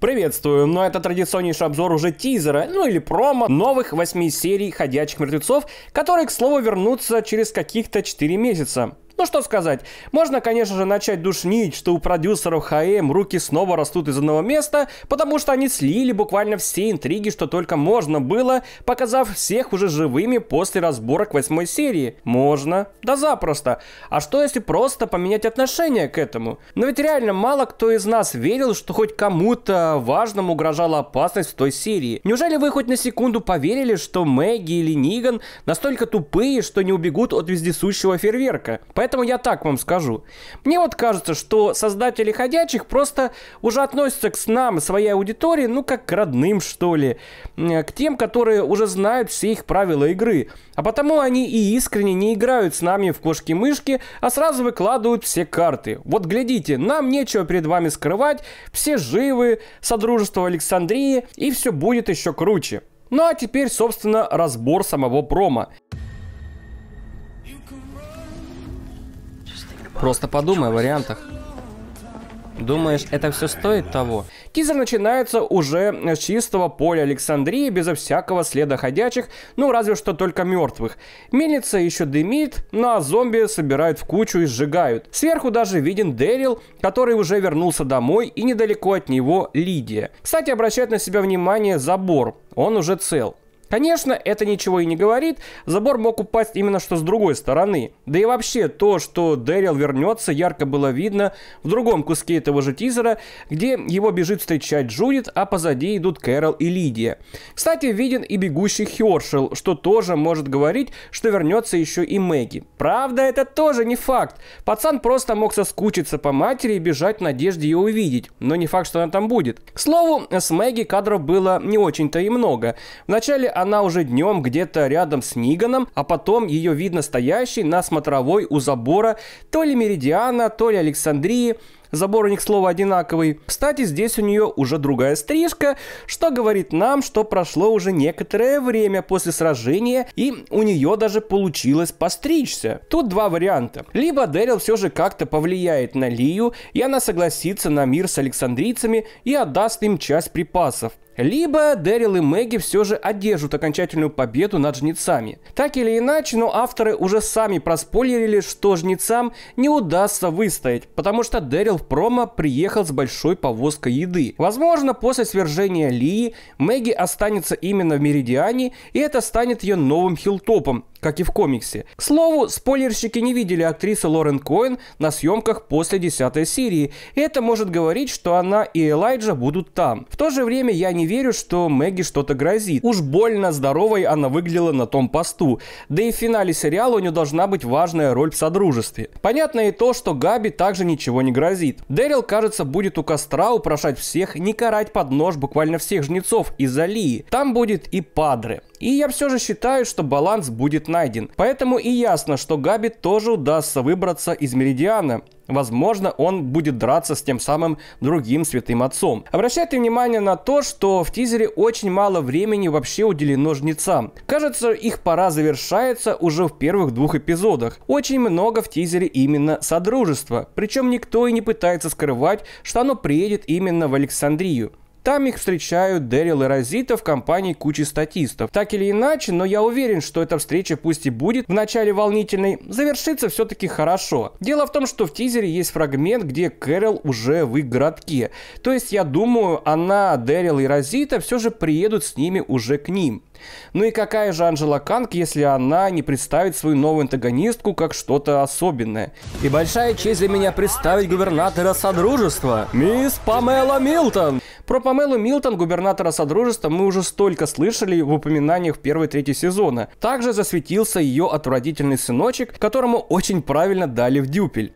Приветствуем, но это традиционнейший обзор уже тизера, ну или промо, новых 8 серий «Ходячих мертвецов», которые, к слову, вернутся через каких-то 4 месяца. Ну что сказать, можно, конечно же, начать душнить, что у продюсеров ХМ руки снова растут из одного места, потому что они слили буквально все интриги, что только можно было, показав всех уже живыми после разборок восьмой серии. Можно, да запросто. А что если просто поменять отношение к этому? Но ведь реально мало кто из нас верил, что хоть кому-то важному угрожала опасность в той серии. Неужели вы хоть на секунду поверили, что Мэгги или Ниган настолько тупые, что не убегут от вездесущего фейерверка? Поэтому я так вам скажу. Мне вот кажется, что создатели «Ходячих» просто уже относятся к нам, своей аудитории, ну как к родным, что ли. К тем, которые уже знают все их правила игры. А потому они и искренне не играют с нами в кошки-мышки, а сразу выкладывают все карты. Вот глядите, нам нечего перед вами скрывать, все живы, Содружество Александрии, и все будет еще круче. Ну а теперь, собственно, разбор самого промо. Просто подумай о вариантах. Думаешь, это все стоит того? Тизер начинается уже с чистого поля Александрии, безо всякого следа ходячих, ну разве что только мертвых. Мельница еще дымит, ну а зомби собирают в кучу и сжигают. Сверху даже виден Дэрил, который уже вернулся домой, и недалеко от него Лидия. Кстати, обращает на себя внимание забор, он уже цел. Конечно, это ничего и не говорит, забор мог упасть именно что с другой стороны. Да и вообще, то, что Дэрил вернется, ярко было видно в другом куске этого же тизера, где его бежит встречать Джудит, а позади идут Кэрол и Лидия. Кстати, виден и бегущий Хершел, что тоже может говорить, что вернется еще и Мэгги. Правда, это тоже не факт. Пацан просто мог соскучиться по матери и бежать в надежде ее увидеть, но не факт, что она там будет. К слову, с Мэгги кадров было не очень-то и много. Вначале она уже днем где-то рядом с Ниганом, а потом ее видно стоящей на смотровой у забора то ли Меридиана, то ли Александрии – Забор у них, слово, одинаковый. Кстати, здесь у нее уже другая стрижка, что говорит нам, что прошло уже некоторое время после сражения, и у нее даже получилось постричься. Тут два варианта. Либо Дэрил все же как-то повлияет на Лию, и она согласится на мир с Александрийцами и отдаст им часть припасов. Либо Дэрил и Мэгги все же одержат окончательную победу над жнецами. Так или иначе, но авторы уже сами проспойлерили, что жнецам не удастся выстоять, потому что Дэрил промо приехал с большой повозкой еды. Возможно, после свержения Лии Мэгги останется именно в Меридиане, и это станет ее новым хилтопом, как и в комиксе. К слову, спойлерщики не видели актрису Лорен Коэн на съемках после 10 серии, и это может говорить, что она и Элайджа будут там. В то же время я не верю, что Мэгги что-то грозит. Уж больно здоровой она выглядела на том посту. Да и в финале сериала у нее должна быть важная роль в содружестве. Понятно и то, что Габи также ничего не грозит. Дэрил, кажется, будет у костра упрошать всех, не карать под нож буквально всех жнецов из-за Лии. Там будет и Падре. И я все же считаю, что баланс будет найден. Поэтому и ясно, что Габи тоже удастся выбраться из Меридиана. Возможно, он будет драться с тем самым другим святым отцом. Обращайте внимание на то, что в тизере очень мало времени вообще уделено жнецам. Кажется, их пора завершается уже в первых двух эпизодах. Очень много в тизере именно содружества. Причем никто и не пытается скрывать, что оно приедет именно в Александрию. Там их встречают Дэрил и Розита в компании кучи статистов. Так или иначе, но я уверен, что эта встреча пусть и будет в начале волнительной, завершится все-таки хорошо. Дело в том, что в тизере есть фрагмент, где Кэрол уже в их городке. То есть, я думаю, она, Дэрил и Розита все же приедут с ними уже к ним. Ну и какая же Анжела Канг, если она не представит свою новую антагонистку как что-то особенное? И большая честь для меня представить губернатора Содружества, мисс Памела Милтон! Про Памелу Милтон, губернатора Содружества, мы уже столько слышали в упоминаниях первой трети сезона. Также засветился ее отвратительный сыночек, которому очень правильно дали в дюпель.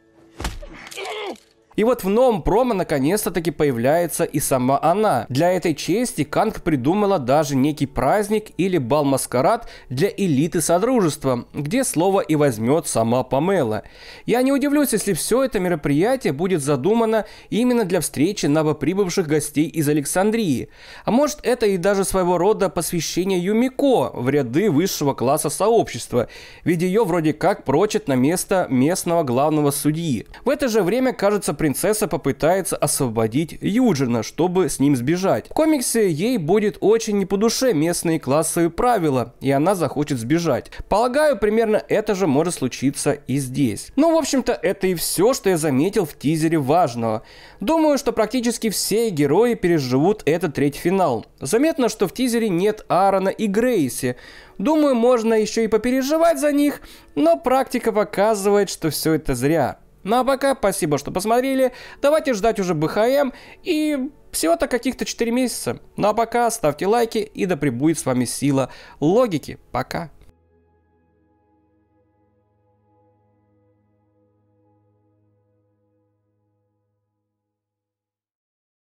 И вот в новом промо наконец-то-таки появляется и сама она. Для этой чести Канг придумала даже некий праздник или бал-маскарад для элиты Содружества, где слово и возьмет сама Памела. Я не удивлюсь, если все это мероприятие будет задумано именно для встречи новоприбывших гостей из Александрии. А может это и даже своего рода посвящение Юмико в ряды высшего класса сообщества, ведь ее вроде как прочат на место местного главного судьи. В это же время, кажется, принцесса попытается освободить Юджина, чтобы с ним сбежать. В комиксе ей будет очень не по душе местные классовые правила, и она захочет сбежать. Полагаю, примерно это же может случиться и здесь. Ну, в общем-то, это и все, что я заметил в тизере важного. Думаю, что практически все герои переживут этот третий финал. Заметно, что в тизере нет Аарона и Грейси. Думаю, можно еще и попереживать за них, но практика показывает, что все это зря. Ну а пока, спасибо, что посмотрели. Давайте ждать уже БХМ и всего-то каких-то 4 месяца. Ну а пока ставьте лайки и да пребудет с вами сила логики. Пока.